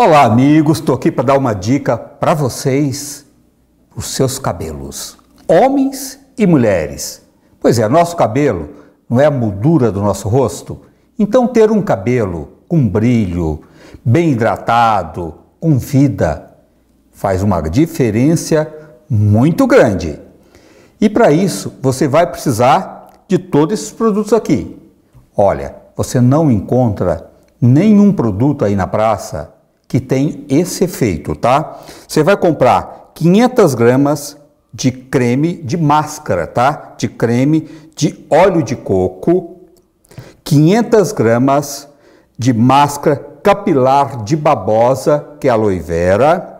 Olá, amigos, estou aqui para dar uma dica para vocês, os seus cabelos, homens e mulheres. Pois é, nosso cabelo não é a moldura do nosso rosto? Então, ter um cabelo com brilho, bem hidratado, com vida, faz uma diferença muito grande. E para isso, você vai precisar de todos esses produtos aqui. Olha, você não encontra nenhum produto aí na praça que tem esse efeito, tá? Você vai comprar 500 gramas de creme de máscara, tá? De creme de óleo de coco, 500 gramas de máscara capilar de babosa, que é aloe vera.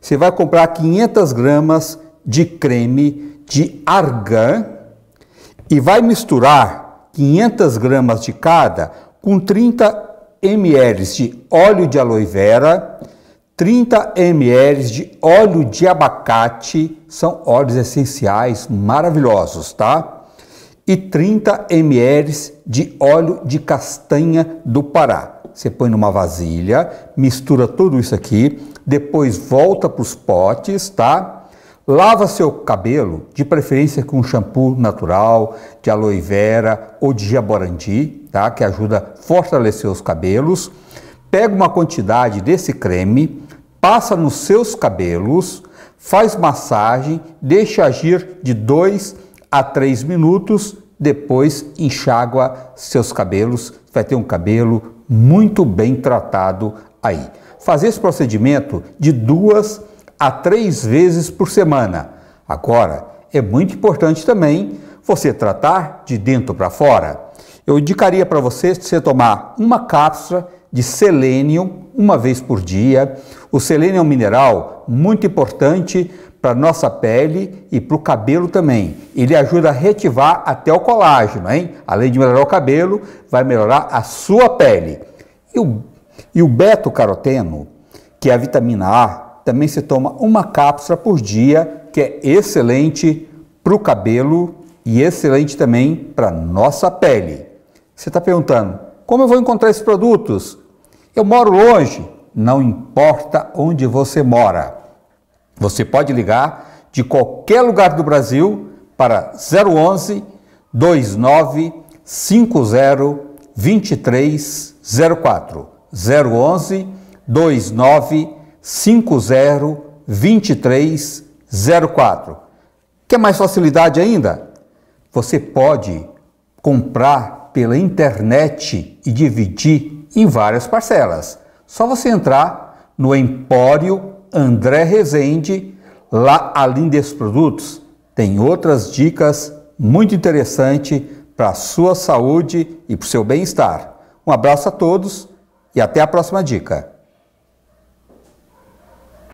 Você vai comprar 500 gramas de creme de argan e vai misturar 500 gramas de cada com 30 ml de óleo de aloe vera, 30 ml de óleo de abacate, são óleos essenciais maravilhosos, tá? E 30 ml de óleo de castanha do Pará. Você põe numa vasilha, mistura tudo isso aqui, depois volta para os potes, tá? Lava seu cabelo, de preferência com shampoo natural, de aloe vera ou de jaborandi, tá? que ajuda a fortalecer os cabelos. Pega uma quantidade desse creme, passa nos seus cabelos, faz massagem, deixa agir de 2 a 3 minutos, depois enxágua seus cabelos, vai ter um cabelo muito bem tratado aí. Fazer esse procedimento de duas a três vezes por semana. Agora, é muito importante também você tratar de dentro para fora. Eu indicaria para você você tomar uma cápsula de selênio uma vez por dia. O selênio é um mineral muito importante para nossa pele e para o cabelo também. Ele ajuda a reativar até o colágeno, hein? Além de melhorar o cabelo, vai melhorar a sua pele. E o, e o beta-caroteno, que é a vitamina A, também se toma uma cápsula por dia, que é excelente para o cabelo e excelente também para nossa pele. Você está perguntando, como eu vou encontrar esses produtos? Eu moro longe. Não importa onde você mora. Você pode ligar de qualquer lugar do Brasil para 011 2950 2304. 011 29 502304. Quer mais facilidade ainda? Você pode comprar pela internet e dividir em várias parcelas. Só você entrar no Empório André Rezende, lá além desses Produtos tem outras dicas muito interessantes para a sua saúde e para o seu bem-estar. Um abraço a todos e até a próxima dica.